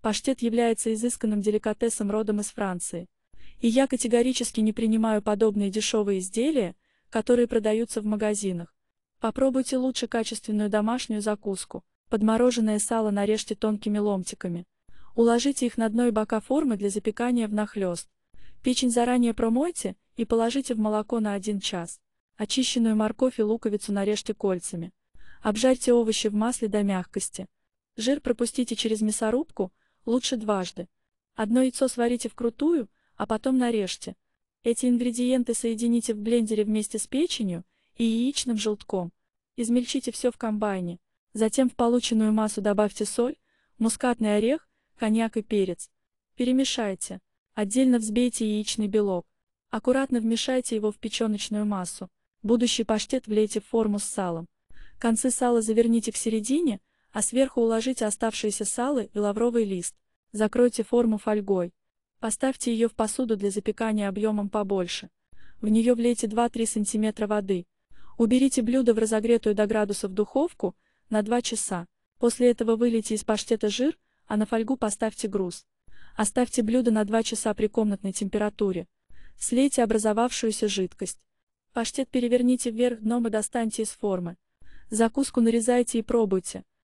Паштет является изысканным деликатесом родом из Франции. И я категорически не принимаю подобные дешевые изделия, которые продаются в магазинах. Попробуйте лучше качественную домашнюю закуску. Подмороженное сало нарежьте тонкими ломтиками. Уложите их на дно и бока формы для запекания в нахлест. Печень заранее промойте и положите в молоко на 1 час. Очищенную морковь и луковицу нарежьте кольцами. Обжарьте овощи в масле до мягкости. Жир пропустите через мясорубку, лучше дважды. Одно яйцо сварите вкрутую, а потом нарежьте. Эти ингредиенты соедините в блендере вместе с печенью и яичным желтком. Измельчите все в комбайне. Затем в полученную массу добавьте соль, мускатный орех, коньяк и перец. Перемешайте. Отдельно взбейте яичный белок. Аккуратно вмешайте его в печеночную массу. Будущий паштет влейте в форму с салом. Концы сала заверните к середине, а сверху уложите оставшиеся салы и лавровый лист. Закройте форму фольгой. Поставьте ее в посуду для запекания объемом побольше. В нее влейте 2-3 см воды. Уберите блюдо в разогретую до градусов духовку на 2 часа. После этого вылейте из паштета жир, а на фольгу поставьте груз. Оставьте блюдо на 2 часа при комнатной температуре. Слейте образовавшуюся жидкость. Паштет переверните вверх дном и достаньте из формы. Закуску нарезайте и пробуйте.